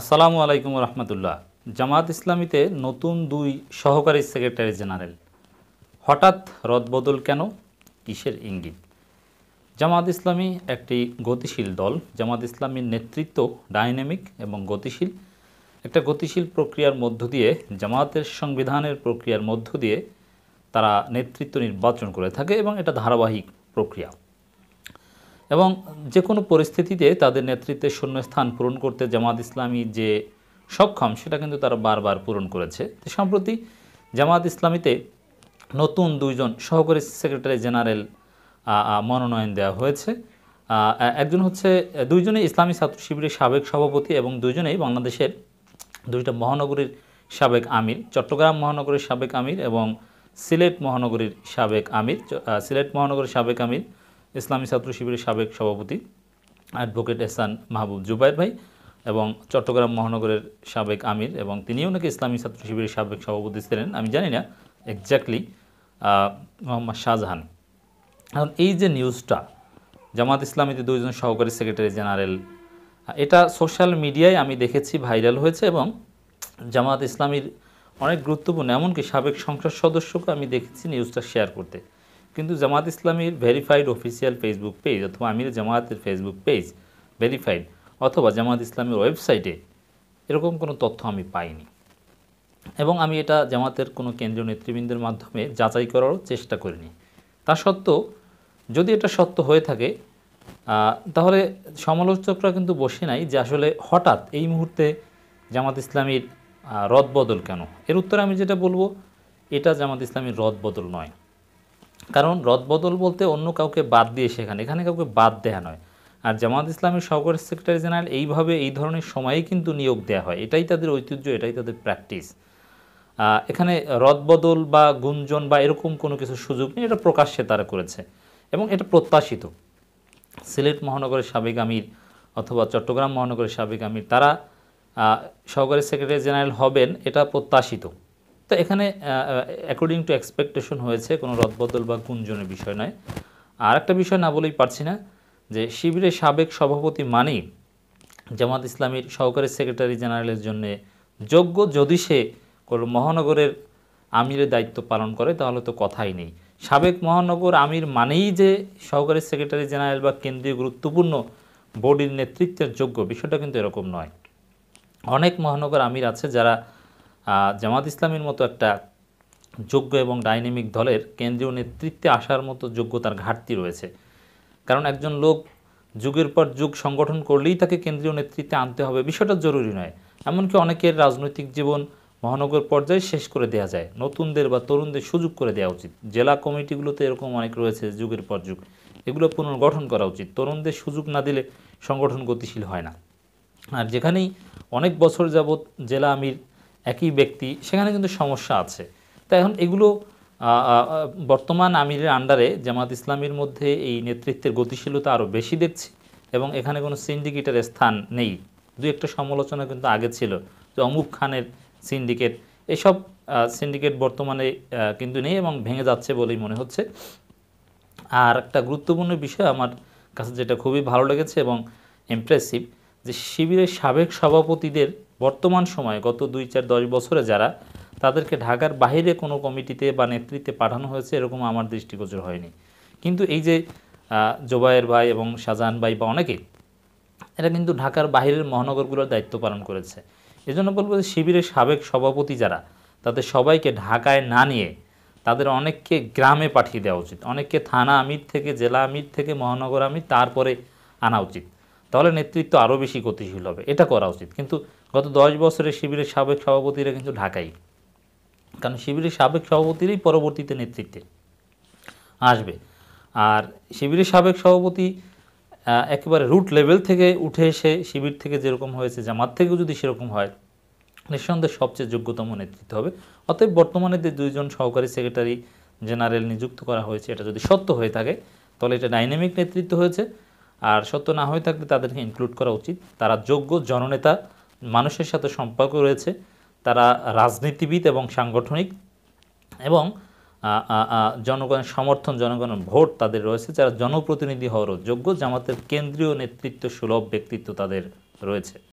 আসসালামু আলাইকুম রহমতুল্লাহ জামাত ইসলামীতে নতুন দুই সহকারী সেক্রেটারি জেনারেল হঠাৎ রদবদল কেন কিসের ইঙ্গিত জামাত ইসলামী একটি গতিশীল দল জামাত ইসলামীর নেতৃত্ব ডাইনামিক এবং গতিশীল একটা গতিশীল প্রক্রিয়ার মধ্য দিয়ে জামাতের সংবিধানের প্রক্রিয়ার মধ্য দিয়ে তারা নেতৃত্ব নির্বাচন করে থাকে এবং এটা ধারাবাহিক প্রক্রিয়া এবং যে কোনো পরিস্থিতিতে তাদের নেতৃত্বে শূন্যস্থান পূরণ করতে জামাত ইসলামী যে সক্ষম সেটা কিন্তু তারা বারবার পূরণ করেছে সম্প্রতি জামাত ইসলামীতে নতুন দুইজন সহকারী সেক্রেটারি জেনারেল মনোনয়ন দেওয়া হয়েছে একজন হচ্ছে দুইজনে ইসলামী ছাত্র শিবিরের সাবেক সভাপতি এবং দুজনেই বাংলাদেশের দুইটা মহানগরীর সাবেক আমির চট্টগ্রাম মহানগরীর সাবেক আমির এবং সিলেট মহানগরীর সাবেক আমির সিলেট মহানগরীর সাবেক আমির ইসলামী ছাত্র শিবিরের সাবেক সভাপতি অ্যাডভোকেট এহসান মাহবুব জুবাইর ভাই এবং চট্টগ্রাম মহানগরের সাবেক আমির এবং তিনিও নাকি ইসলামী ছাত্র শিবিরের সাবেক সভাপতি ছিলেন আমি জানি না এক্স্যাক্টলি মোহাম্মদ শাহজাহান এখন এই যে নিউজটা জামাত ইসলামীতে দুইজন সহকারী সেক্রেটারি জেনারেল এটা সোশ্যাল মিডিয়ায় আমি দেখেছি ভাইরাল হয়েছে এবং জামাত ইসলামীর অনেক গুরুত্বপূর্ণ এমনকি সাবেক সংসদ সদস্যকে আমি দেখেছি নিউজটা শেয়ার করতে কিন্তু জামাত ইসলামীর ভেরিফাইড অফিসিয়াল ফেসবুক পেজ অথবা আমির জামাতের ফেসবুক পেজ ভেরিফাইড অথবা জামাত ইসলামের ওয়েবসাইটে এরকম কোনো তথ্য আমি পাইনি এবং আমি এটা জামাতের কোনো কেন্দ্রীয় নেতৃবৃন্দের মাধ্যমে যাচাই করারও চেষ্টা করিনি তা সত্ত্বেও যদি এটা সত্য হয়ে থাকে তাহলে সমালোচকরা কিন্তু বসে নাই যে আসলে হঠাৎ এই মুহূর্তে জামাত ইসলামীর রদবদল কেন এর উত্তরে আমি যেটা বলবো এটা জামাত ইসলামীর রদবদল নয় কারণ রদবদল বলতে অন্য কাউকে বাদ দিয়ে সেখানে এখানে কাউকে বাদ দেওয়া নয় আর জামাত ইসলামের সহকারী সেক্রেটারি জেনারেল এইভাবে এই ধরনের সময়ে কিন্তু নিয়োগ দেওয়া হয় এটাই তাদের ঐতিহ্য এটাই তাদের প্র্যাকটিস এখানে রদবদল বা গুঞ্জন বা এরকম কোনো কিছু সুযোগ নেই এটা প্রকাশ্যে তারা করেছে এবং এটা প্রত্যাশিত সিলেট মহানগরের সাবেক আমির অথবা চট্টগ্রাম মহানগরের সাবেক আমির তারা সহকারী সেক্রেটারি জেনারেল হবেন এটা প্রত্যাশিত তো এখানে অ্যাকর্ডিং টু এক্সপেকটেশন হয়েছে কোনো রদবদল বা গুঞ্জনের বিষয় নয় আর একটা বিষয় না বলেই পারছি না যে শিবিরের সাবেক সভাপতি মানেই জামাত ইসলামীর সহকারী সেক্রেটারি জেনারেলের জন্যে যোগ্য যদি সে কোনো মহানগরের আমিরের দায়িত্ব পালন করে তাহলে তো কথাই নেই সাবেক মহানগর আমির মানেই যে সহকারী সেক্রেটারি জেনারেল বা কেন্দ্রীয় গুরুত্বপূর্ণ বোর্ডের নেতৃত্বের যোগ্য বিষয়টা কিন্তু এরকম নয় অনেক মহানগর আমির আছে যারা জামাত ইসলামের মতো একটা যোগ্য এবং ডাইনামিক দলের কেন্দ্রীয় নেতৃত্বে আসার মতো যোগ্যতার ঘাটতি রয়েছে কারণ একজন লোক যুগের পর যুগ সংগঠন করলেই তাকে কেন্দ্রীয় নেতৃত্বে আনতে হবে বিষয়টা জরুরি নয় এমনকি অনেকের রাজনৈতিক জীবন মহানগর পর্যায়ে শেষ করে দেওয়া যায় নতুনদের বা তরুণদের সুযোগ করে দেওয়া উচিত জেলা কমিটিগুলোতে এরকম অনেক রয়েছে যুগের পর যুগ এগুলো পুনর্গঠন করা উচিত তরুণদের সুযোগ না দিলে সংগঠন গতিশীল হয় না আর যেখানেই অনেক বছর যাবৎ জেলা আমির একই ব্যক্তি সেখানে কিন্তু সমস্যা আছে তাই এখন এগুলো বর্তমান আমিরের আন্ডারে জামাত ইসলামের মধ্যে এই নেতৃত্বের গতিশীলতা আরও বেশি দেখছি এবং এখানে কোনো সিন্ডিকেটের স্থান নেই দু একটা সমালোচনা কিন্তু আগে ছিল যে অমুক খানের সিন্ডিকেট এসব সিন্ডিকেট বর্তমানে কিন্তু নেই এবং ভেঙে যাচ্ছে বলেই মনে হচ্ছে আর একটা গুরুত্বপূর্ণ বিষয় আমার কাছে যেটা খুবই ভালো লেগেছে এবং ইমপ্রেসিভ যে শিবিরের সাবেক সভাপতিদের বর্তমান সময়ে গত দুই চার দশ বছরে যারা তাদেরকে ঢাকার বাহিরে কোনো কমিটিতে বা নেতৃত্বে পাঠানো হয়েছে এরকম আমার দৃষ্টিগোচর হয়নি কিন্তু এই যে জোবায়ের ভাই এবং শাহজাহান ভাই বা অনেকে এরা কিন্তু ঢাকার বাহিরের মহানগরগুলোর দায়িত্ব পালন করেছে এজন্য বলবো যে শিবিরের সাবেক সভাপতি যারা তাদের সবাইকে ঢাকায় না নিয়ে তাদের অনেককে গ্রামে পাঠিয়ে দেওয়া উচিত অনেককে থানা আমির থেকে জেলা আমির থেকে মহানগর আমির তারপরে আনা উচিত তাহলে নেতৃত্ব আরও বেশি গতিশীল হবে এটা করা উচিত কিন্তু গত দশ বছরে শিবিরের সাবেক সভাপতিরা কিন্তু ঢাকাই কারণ শিবিরের সাবেক সভাপতিরই পরবর্তীতে নেতৃত্বে আসবে আর শিবিরের সাবেক সভাপতি একেবারে রুট লেভেল থেকে উঠে এসে শিবির থেকে যেরকম হয়েছে জামাত থেকেও যদি সেরকম হয় নিঃসন্দেহে সবচেয়ে যোগ্যতম নেতৃত্ব হবে অতএব বর্তমানে যে দুইজন সহকারী সেক্রেটারি জেনারেল নিযুক্ত করা হয়েছে এটা যদি সত্য হয়ে থাকে তাহলে এটা ডাইনামিক নেতৃত্ব হয়েছে আর সত্য না হয়ে থাকলে তাদেরকে ইনক্লুড করা উচিত তারা যোগ্য জননেতা মানুষের সাথে সম্পর্ক রয়েছে তারা রাজনীতিবিদ এবং সাংগঠনিক এবং জনগণের সমর্থন জনগণের ভোট তাদের রয়েছে যারা জনপ্রতিনিধি হওয়ারও যোগ্য জামাতের কেন্দ্রীয় নেতৃত্ব সুলভ ব্যক্তিত্ব তাদের রয়েছে